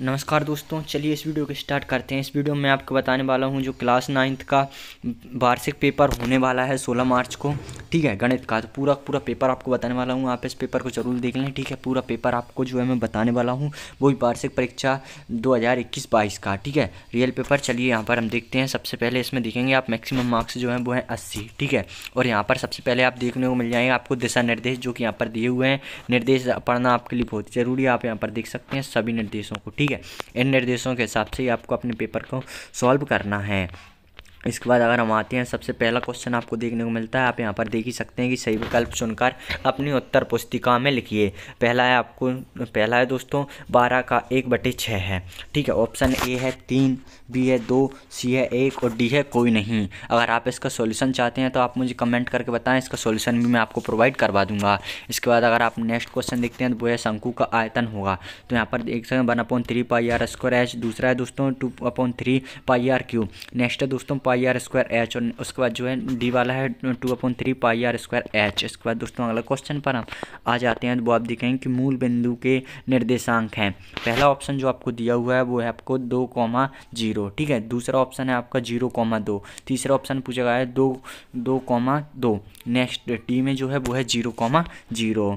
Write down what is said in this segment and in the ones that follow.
नमस्कार दोस्तों चलिए इस वीडियो को स्टार्ट करते हैं इस वीडियो में आपको बताने वाला हूँ जो क्लास नाइन्थ का वार्षिक पेपर होने वाला है 16 मार्च को ठीक है गणित का तो पूरा पूरा पेपर आपको बताने वाला हूँ आप इस पेपर को जरूर देख लें ठीक है पूरा पेपर आपको जो है मैं बताने वाला हूँ वो वार्षिक परीक्षा दो हज़ार का ठीक है रियल पेपर चलिए यहाँ पर हम देखते हैं सबसे पहले इसमें देखेंगे आप मैक्सिमम मार्क्स जो हैं वो हैं अस्सी ठीक है और यहाँ पर सबसे पहले आप देखने को मिल जाएंगे आपको दिशा निर्देश जो कि यहाँ पर दिए हुए हैं निर्देश पढ़ना आपके लिए बहुत ज़रूरी है आप यहाँ पर देख सकते हैं सभी निर्देशों को ठीक है ठीक है इन निर्देशों के हिसाब से ही आपको अपने पेपर को सॉल्व करना है इसके बाद अगर हम आते हैं सबसे पहला क्वेश्चन आपको देखने को मिलता है आप यहाँ पर देख ही सकते हैं कि सही विकल्प चुनकर अपनी उत्तर पुस्तिका में लिखिए पहला है आपको पहला है दोस्तों बारह का एक बटे छः है ठीक है ऑप्शन ए है तीन बी है दो सी है एक और डी है कोई नहीं अगर आप इसका सोल्यूशन चाहते हैं तो आप मुझे कमेंट करके बताएं इसका सोल्यूशन भी मैं आपको प्रोवाइड करवा दूंगा इसके बाद अगर आप नेक्स्ट क्वेश्चन देखते हैं तो वो है शंकु का आयतन होगा तो यहाँ पर एक one upon three pi R square H दूसरा है दोस्तों two upon three pi R cube next है दोस्तों पाई आर स्क्वायर एच और उसके बाद जो है डी वाला है two upon three pi R square H इसके बाद दोस्तों अगला क्वेश्चन पर हम आ जाते हैं वो आप दिखेंगे कि मूल बिंदु के निर्देशांक हैं पहला ऑप्शन जो आपको दिया हुआ है वो है आपको दो कॉमा जीरो ठीक है दूसरा ऑप्शन है आपका जीरो कॉमा दो तीसरा ऑप्शन पूछा गया है दो दो कॉमा दो नेक्स्ट टी में जो है वो है जीरो कॉमा जीरो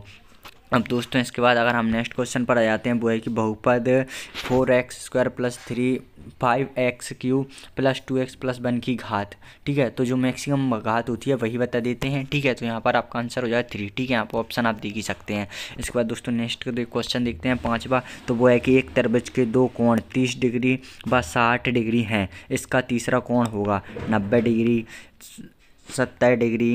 अब दोस्तों इसके बाद अगर हम नेक्स्ट क्वेश्चन पर आ जाते हैं वो है कि बहुपद four X square plus three five X cube plus two X plus one की घात ठीक है तो जो मैक्सिमम घात होती है वही बता देते हैं ठीक है तो यहाँ पर आपका आंसर हो जाए थ्री ठीक है यहाँ पर ऑप्शन आप देख ही सकते हैं इसके बाद दोस्तों नेक्स्ट क्वेश्चन देखते हैं पाँचवा तो वो है कि एक तरबज के दो कोण तीस डिग्री व साठ डिग्री हैं इसका तीसरा कोण होगा नब्बे डिग्री सत्तर डिग्री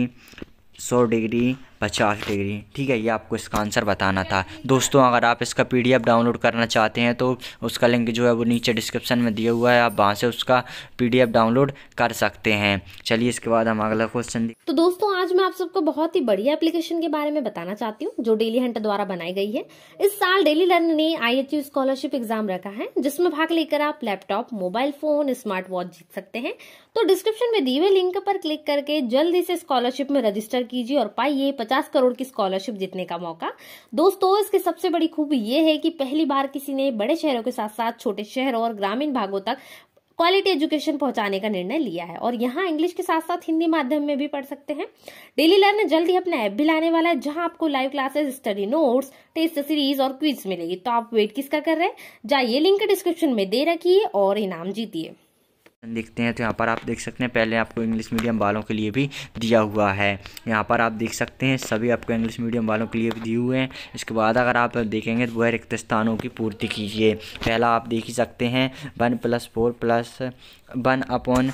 सौ डिग्री पचास डिग्री ठीक है ये आपको इसका आंसर बताना था दोस्तों अगर आप इसका पी डाउनलोड करना चाहते हैं तो उसका लिंक जो है वो नीचे डिस्क्रिप्शन में दिया हुआ है आप वहाँ से उसका पी डाउनलोड कर सकते हैं चलिए इसके बाद हम अगला क्वेश्चन तो दोस्तों आज मैं आप सबको बहुत ही बढ़िया एप्लीकेशन के बारे में बताना चाहती हूँ जो डेली हंट द्वारा बनाई गई है इस साल डेली लर्न ने आई स्कॉलरशिप एग्जाम रखा है जिसमें भाग लेकर आप laptop mobile phone smart watch जीत सकते हैं तो डिस्क्रिप्शन में दिए हुए लिंक पर क्लिक करके जल्दी से स्कॉलरशिप में रजिस्टर कीजिए और पाइए पचास करोड़ की स्कॉलरशिप जीतने का मौका दोस्तों इसकी सबसे बड़ी खूबी ये है कि पहली बार किसी ने बड़े शहरों के साथ साथ छोटे शहरों और ग्रामीण भागों तक क्वालिटी एजुकेशन पहुंचाने का निर्णय लिया है और यहाँ इंग्लिश के साथ साथ हिंदी माध्यम में भी पढ़ सकते हैं डेली लर्न जल्द ही अपना ऐप भी लाने वाला है जहां आपको live classes study notes test series और क्विज मिलेगी तो आप वेट किसका कर रहे हैं जाइए लिंक डिस्क्रिप्शन में दे रखिए और इनाम जीतिए देखते हैं तो यहाँ पर आप देख सकते हैं पहले आपको इंग्लिश मीडियम वालों के लिए भी दिया हुआ है यहाँ पर आप देख सकते हैं सभी आपको इंग्लिश मीडियम वालों के लिए भी दिए हुए हैं इसके बाद अगर आप देखेंगे तो वह रिक्त स्थानों की पूर्ति कीजिए पहला आप देख ही सकते हैं one plus four plus one upon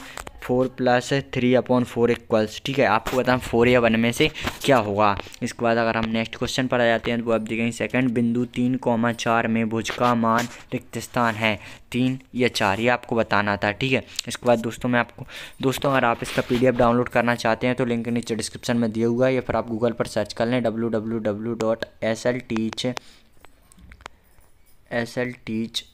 four plus three upon four equals ठीक है आपको बताएं फोर या वन में से क्या होगा इसके बाद अगर हम नेक्स्ट क्वेश्चन पर आ जाते हैं तो आप देखेंगे सेकंड बिंदु तीन कौमा चार में भुज का मान रिक्त स्थान है तीन या चार ये आपको बताना था ठीक है इसके बाद दोस्तों मैं आपको दोस्तों अगर आप इसका पी डाउनलोड करना चाहते हैं तो लिंक नीचे डिस्क्रिप्शन में दिया हुआ है या फिर आप गूगल पर सर्च कर लें W W W dot S L teach S L teach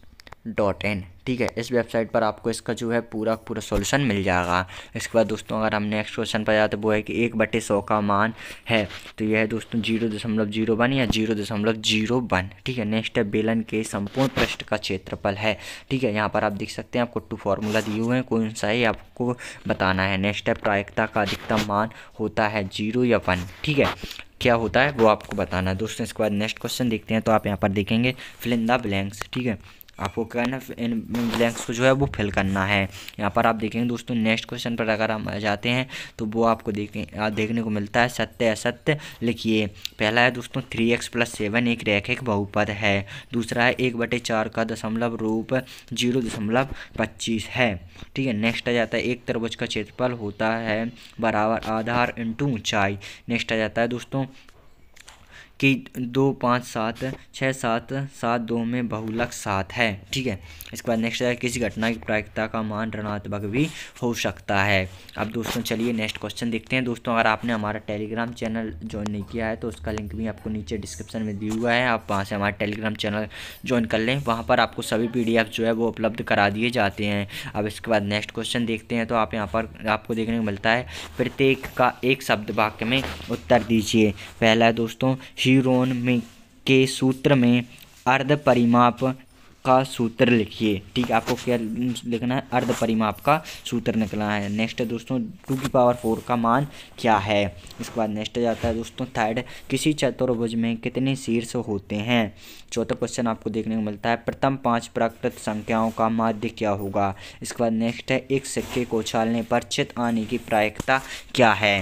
dot in ठीक है इस वेबसाइट पर आपको इसका जो है पूरा पूरा सॉल्यूशन मिल जाएगा इसके बाद दोस्तों अगर हम नेक्स्ट क्वेश्चन पर जाते वो है कि एक बटे सौ का मान है तो यह है दोस्तों जीरो दशमलव जीरो वन या जीरो दशमलव जीरो वन ठीक है नेक्स्ट है बेलन के संपूर्ण पृष्ठ का क्षेत्रफल है ठीक है यहाँ पर आप देख सकते हैं आपको टू फार्मूला दिए हुए हैं कौन सा है आपको बताना है नेक्स्ट है प्रायिकता का अधिकतम मान होता है जीरो या वन ठीक है क्या होता है वो आपको बताना है दोस्तों इसके बाद नेक्स्ट क्वेश्चन देखते हैं तो आप यहाँ पर देखेंगे फिलिंदा ब्लैंक्स ठीक है आपको क्या करना इन ब्लैंक्स को जो है वो फिल करना है यहाँ पर आप देखेंगे दोस्तों नेक्स्ट क्वेश्चन पर अगर हम जाते हैं तो वो आपको देखें देखने को मिलता है सत्य असत्य लिखिए पहला है दोस्तों थ्री एक्स प्लस सेवन एक रेखिक बहुपद है दूसरा है एक बटे चार का दशमलव रूप जीरो दशमलव पच्चीस है ठीक है नेक्स्ट आ जाता है एक तरबुज का क्षेत्रफल होता है बराबर आधार इंटू ऊंचाई नेक्स्ट आ जाता है दोस्तों कि दो पाँच सात छः सात सात दो में बहुलक सात है ठीक है इसके बाद नेक्स्ट है किसी घटना की प्रायिकता का मान ऋणात्मक भी हो सकता है अब दोस्तों चलिए नेक्स्ट क्वेश्चन देखते हैं दोस्तों अगर आपने हमारा टेलीग्राम चैनल ज्वाइन नहीं किया है तो उसका लिंक भी आपको नीचे डिस्क्रिप्शन में दिया हुआ है आप वहाँ से हमारा टेलीग्राम चैनल ज्वाइन कर लें वहाँ पर आपको सभी पी जो है वो उपलब्ध करा दिए जाते हैं अब इसके बाद नेक्स्ट क्वेश्चन देखते हैं तो आप यहाँ पर आपको देखने को मिलता है प्रत्येक का एक शब्द वाक्य में उत्तर दीजिए पहला है दोस्तों ही जीरोन में के सूत्र में अर्ध परिमाप का सूत्र लिखिए ठीक है आपको क्या लिखना है अर्ध परिमाप का सूत्र निकलना है नेक्स्ट है दोस्तों टू की पावर फोर का मान क्या है इसके बाद नेक्स्ट जाता है दोस्तों थर्ड किसी चतुर्भुज में कितने शीर्ष होते हैं चौथा क्वेश्चन आपको देखने को मिलता है प्रथम पांच प्राकृत संख्याओं का माध्य क्या होगा इसके बाद नेक्स्ट है एक सिक्के को छालने पर चित आने की प्रायिकता क्या है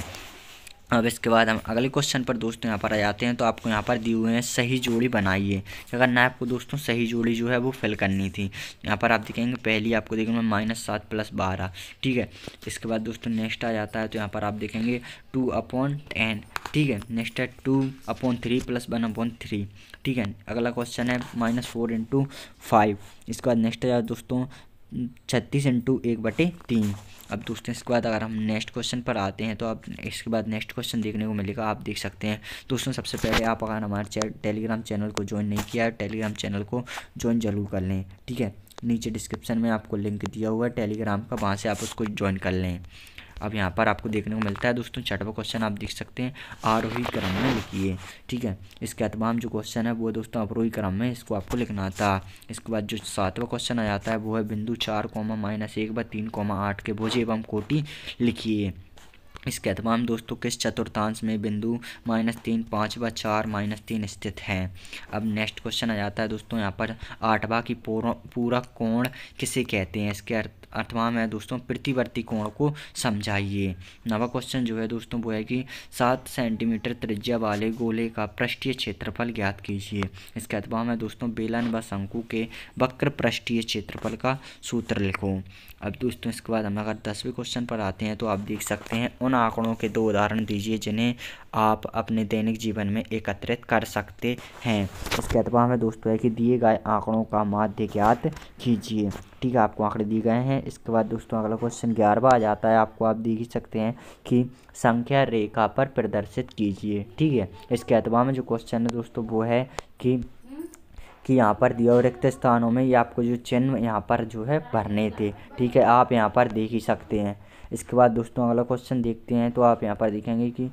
अब इसके बाद हम अगले क्वेश्चन पर दोस्तों यहाँ पर आ जाते हैं तो आपको यहाँ पर दिए हुए हैं सही जोड़ी बनाइए करना है आपको दोस्तों सही जोड़ी जो है वो फिल करनी थी यहाँ पर आप देखेंगे पहली आपको देखेंगे माइनस सात प्लस बारह ठीक है इसके बाद दोस्तों नेक्स्ट आ जाता है तो यहाँ पर आप देखेंगे टू अपॉन टेन ठीक है नेक्स्ट है two upon three plus one upon three ठीक है अगला क्वेश्चन है माइनस फोर इंटू फाइव इसके बाद नेक्स्ट है दोस्तों छत्तीस इंटू एक बटे तीन अब दोस्तों इसके बाद अगर हम नेक्स्ट क्वेश्चन पर आते हैं तो आप इसके बाद नेक्स्ट क्वेश्चन देखने को मिलेगा आप देख सकते हैं दोस्तों सबसे पहले आप अगर हमारे टेलीग्राम चैनल को ज्वाइन नहीं किया है टेलीग्राम चैनल को ज्वाइन जरूर कर लें ठीक है नीचे डिस्क्रिप्शन में आपको लिंक दिया हुआ है टेलीग्राम का वहाँ से आप उसको ज्वाइन कर लें अब यहाँ पर आपको देखने को मिलता है दोस्तों छठवा क्वेश्चन आप देख सकते हैं आरोही क्रम में लिखिए ठीक है इसके अतमाम जो क्वेश्चन है वो दोस्तों अवरोही क्रम में इसको आपको लिखना था इसके बाद जो सातवा क्वेश्चन आ जाता है वो है बिंदु चार कोमा माइनस एक बार तीन कोमा आठ के भोज एवं कोटी लिखिए इसके तमाम दोस्तों किस चतुर्थांश में बिंदु माइनस तीन पाँच व चार माइनस तीन स्थित हैं अब नेक्स्ट क्वेश्चन आ जाता है दोस्तों यहाँ पर आठवा की पूरा पूरा कोण किसे कहते हैं इसके आठवां है दोस्तों प्रतिवर्ती कोण को समझाइए नवा क्वेश्चन जो है दोस्तों वो है कि सात सेंटीमीटर त्रिज्या वाले गोले का पृष्ठीय क्षेत्रफल ज्ञात कीजिए इसके अथवा में दोस्तों बेलन व शंकु के वक्र पृष्ठीय क्षेत्रफल का सूत्र लिखो अब दोस्तों इसके बाद हम अगर दसवें क्वेश्चन पर आते हैं तो आप देख सकते हैं उन आंकड़ों के दो उदाहरण दीजिए जिन्हें आप अपने दैनिक जीवन में एकत्रित कर सकते हैं इसके अतबा हमें दोस्तों है कि दिए गए आंकड़ों का माध्य ज्ञात कीजिए ठीक है आपको आंकड़े दिए गए हैं इसके बाद दोस्तों अगला क्वेश्चन ग्यारहवा आ जाता है आपको आप देख सकते हैं कि संख्या रेखा पर प्रदर्शित कीजिए ठीक है इसके अतबा में जो क्वेश्चन है दोस्तों वो है कि कि यहाँ पर दिया और रिक्त स्थानों में ये आपको जो चिन्ह यहाँ पर जो है भरने थे ठीक है आप यहाँ पर देख ही सकते हैं इसके बाद दोस्तों अगला क्वेश्चन देखते हैं तो आप यहाँ पर देखेंगे कि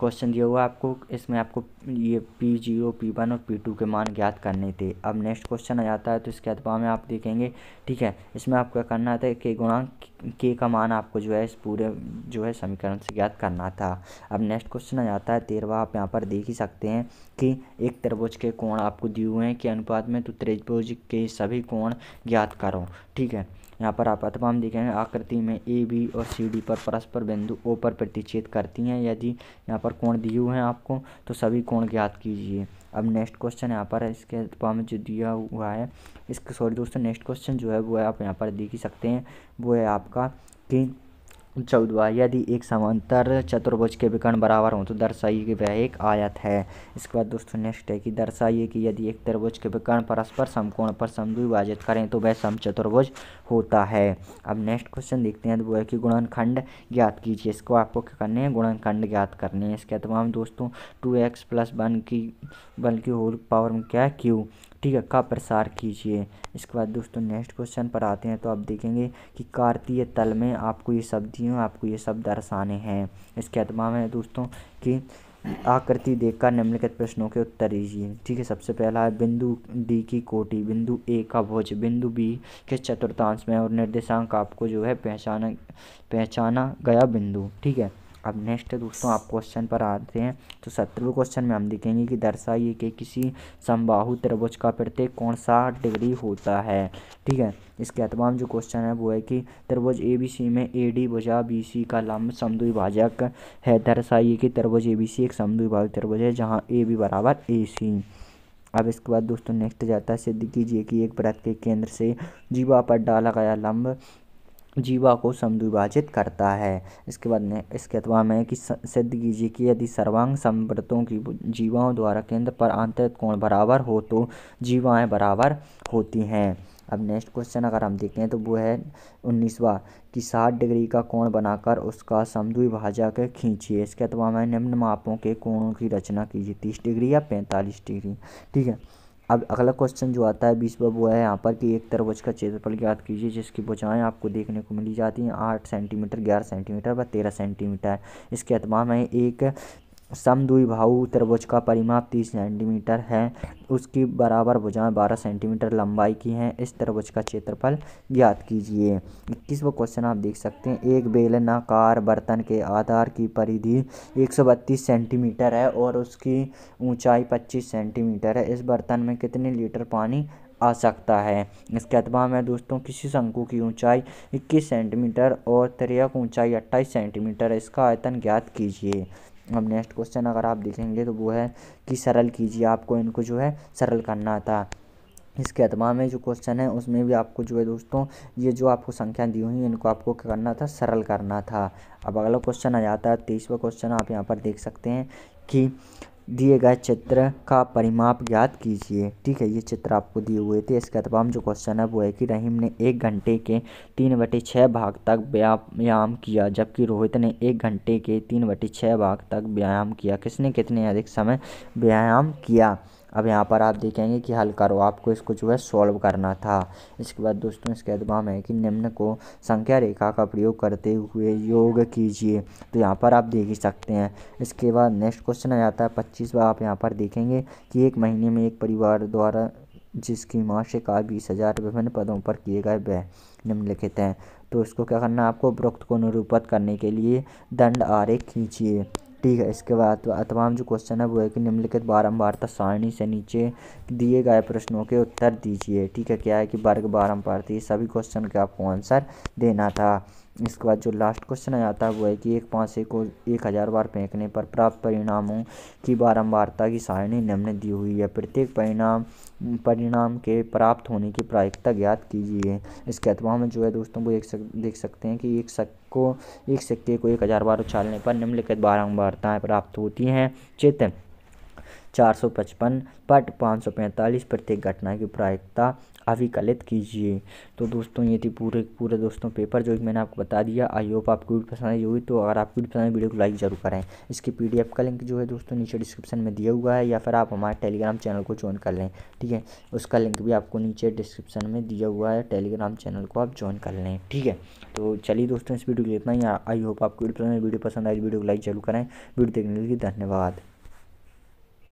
क्वेश्चन दिया हुआ आपको इसमें आपको ये पी जीरो पी वन और पी टू के मान ज्ञात करने थे अब नेक्स्ट क्वेश्चन आ जाता है तो इसके अतबा में आप देखेंगे ठीक है इसमें आपको क्या करना था के गुणांक के का मान आपको जो है इस पूरे जो है समीकरण से ज्ञात करना था अब नेक्स्ट क्वेश्चन आ जाता है तेरवा आप यहाँ पर देख ही सकते हैं कि एक त्रिभुज के कोण आपको दिए हुए हैं कि अनुपात में तो त्रिभुज के सभी कोण ज्ञात करो ठीक है यहाँ पर आप अथवा हम देखेंगे आकृति में ए बी और सी डी पर परस्पर बिंदु ओ पर प्रतिच्छेद करती हैं यदि यहाँ पर कोण दिए हुए हैं आपको तो सभी कोण ज्ञात कीजिए अब नेक्स्ट क्वेश्चन यहाँ पर है इसके अल्फा में जो दिया हुआ है इसके सॉरी दोस्तों नेक्स्ट क्वेश्चन जो है वो है आप यहाँ पर देख ही सकते हैं वो है आपका कि चौदवा यदि एक समांतर चतुर्भुज के विकर्ण बराबर हों तो दर्शाइए कि वह एक आयत है इसके बाद दोस्तों नेक्स्ट है कि दर्शाइए कि यदि एक त्रिभुज के विकर्ण परस्पर समकोण पर समद्विभाजित करें तो वह सम चतुर्भुज होता है अब नेक्स्ट क्वेश्चन देखते हैं तो वो है कि गुणनखंड ज्ञात कीजिए इसको आपको क्या करने हैं गुणनखंड ज्ञात करने हैं इसके तमाम दोस्तों टू एक्स प्लस वन की बल्कि होल पावर में क्या है क्यू ठीक है का प्रसार कीजिए इसके बाद दोस्तों नेक्स्ट क्वेश्चन पर आते हैं तो आप देखेंगे कि कार्तीय तल में आपको ये शब्दियों आपको ये सब दर्शाने हैं इसके अतमा है दोस्तों कि आकृति देखकर निम्नलिखित प्रश्नों के उत्तर दीजिए ठीक है सबसे पहला है बिंदु डी की कोटि बिंदु ए का भोज बिंदु बी के चतुर्थांश में और निर्देशांक आपको जो है पहचाना पहचाना गया बिंदु ठीक है अब नेक्स्ट दोस्तों आप क्वेश्चन पर आते हैं तो सत्रहवें क्वेश्चन में हम देखेंगे कि दर्शाइए कि किसी समबाहु त्रिभुज का प्रत्येक कौन सा डिग्री होता है ठीक है इसके अतमाम जो क्वेश्चन है वो है कि त्रिभुज ए बी सी में ए डी बजा बी सी का लंब समद्विभाजक है दर्शाइए कि त्रिभुज ए बी सी एक समद्विभाजक त्रिभुज है जहाँ ए बी बराबर ए सी अब इसके बाद दोस्तों नेक्स्ट जाता है सिद्ध कीजिए कि एक वृत्त के केंद्र से जीवा पर डाला गया लंब जीवा को समद्विभाजित करता है इसके बाद में इसके अथवा में कि सिद्ध कीजिए कि यदि सर्वांग संवृतों की जीवाओं द्वारा केंद्र पर आंतरिक कोण बराबर हो तो जीवाएं बराबर होती हैं अब नेक्स्ट क्वेश्चन अगर हम देखें तो वो है उन्नीसवा कि साठ डिग्री का कोण बनाकर उसका समद्विभाजक खींचिए इसके अथवा में निम्न मापों के कोणों की रचना कीजिए तीस डिग्री या पैंतालीस डिग्री ठीक है अब अगला क्वेश्चन जो आता है बीसवा वो है यहाँ पर कि एक तरबुज का क्षेत्रफल याद कीजिए जिसकी बुझाएँ आपको देखने को मिली जाती हैं आठ सेंटीमीटर ग्यारह सेंटीमीटर व तेरह सेंटीमीटर इसके अतमाम है एक भाऊ त्रिभुज का परिमाप 30 सेंटीमीटर है उसकी बराबर भुजाएं 12 सेंटीमीटर लंबाई की हैं इस त्रिभुज का क्षेत्रफल ज्ञात कीजिए इक्कीसवा क्वेश्चन आप देख सकते हैं एक बेलनाकार बर्तन के आधार की परिधि बत्तीस सेंटीमीटर है और उसकी ऊंचाई 25 सेंटीमीटर है इस बर्तन में कितने लीटर पानी आ सकता है इसके अतबा में दोस्तों किसी शंकु की ऊंचाई 21 सेंटीमीटर और त्रियक ऊंचाई 28 सेंटीमीटर इसका आयतन ज्ञात कीजिए अब नेक्स्ट क्वेश्चन अगर आप देखेंगे तो वो है कि सरल कीजिए आपको इनको जो है सरल करना था इसके अतमा में जो क्वेश्चन है उसमें भी आपको जो है दोस्तों ये जो आपको संख्या दी हुई इनको आपको क्या करना था सरल करना था अब अगला क्वेश्चन आ जाता है तेईसवा क्वेश्चन आप यहाँ पर देख सकते हैं कि दिए गए चित्र का परिमाप ज्ञात कीजिए ठीक है ये चित्र आपको दिए हुए थे इसके अलावा जो क्वेश्चन है वो है कि रहीम ने एक घंटे के तीन बटे छः भाग तक व्यायाम किया जबकि रोहित ने एक घंटे के तीन बटे छः भाग तक व्यायाम किया किसने कितने अधिक समय व्यायाम किया अब यहाँ पर आप देखेंगे कि हल करो आपको इसको जो है सॉल्व करना था इसके बाद दोस्तों इसके अदबाम है कि निम्न को संख्या रेखा का प्रयोग करते हुए योग कीजिए तो यहाँ पर आप देख ही सकते हैं इसके बाद नेक्स्ट क्वेश्चन आ जाता है पच्चीस आप यहाँ पर देखेंगे कि एक महीने में एक परिवार द्वारा जिसकी मासिक आय बीस हज़ार विभिन्न पदों पर किए गए व्यय निम्नलिखित हैं तो इसको क्या करना है आपको उपरोक्त को निरूपित करने के लिए दंड आरेख खींचिए ठीक है इसके बाद तो तमाम जो क्वेश्चन है वो है कि निम्नलिखित बारंबारता सारणी से नीचे दिए गए प्रश्नों के उत्तर दीजिए ठीक है क्या है कि वर्ग बारंबारता ये सभी क्वेश्चन का आपको आंसर देना था इसके बाद जो लास्ट क्वेश्चन आ जाता है वो है कि एक पासे को एक हज़ार बार फेंकने पर प्राप्त परिणामों की बारंबारता की सारणी निम्न दी हुई है प्रत्येक परिणाम परिणाम के प्राप्त होने की प्रायिकता ज्ञात कीजिए इसके अथवा में जो है दोस्तों वो एक सक, देख सकते हैं कि एक सक को एक सिक्के को एक हज़ार बार उछालने पर निम्नलिखित बारंबारताएँ प्राप्त होती हैं चित्त चार सौ पचपन पट पाँच सौ पैंतालीस प्रत्येक घटना की प्रायिकता अभिकलित कीजिए तो दोस्तों ये थी पूरे पूरे दोस्तों पेपर जो मैंने आपको बता दिया आई होप आपको भी पसंद आई होगी तो अगर आपको भी पसंद है वीडियो को लाइक जरूर करें इसके एफ का लिंक जो है दोस्तों नीचे डिस्क्रिप्शन में दिया हुआ है या फिर आप हमारे टेलीग्राम चैनल को ज्वाइन कर लें ठीक है उसका लिंक भी आपको नीचे डिस्क्रिप्शन में दिया हुआ है टेलीग्राम चैनल को आप ज्वाइन कर लें ठीक है तो चलिए दोस्तों इस वीडियो को इतना ही आई होप आपको वीडियो पसंद आई तो वीडियो को लाइक जरूर करें वीडियो देखने के लिए धन्यवाद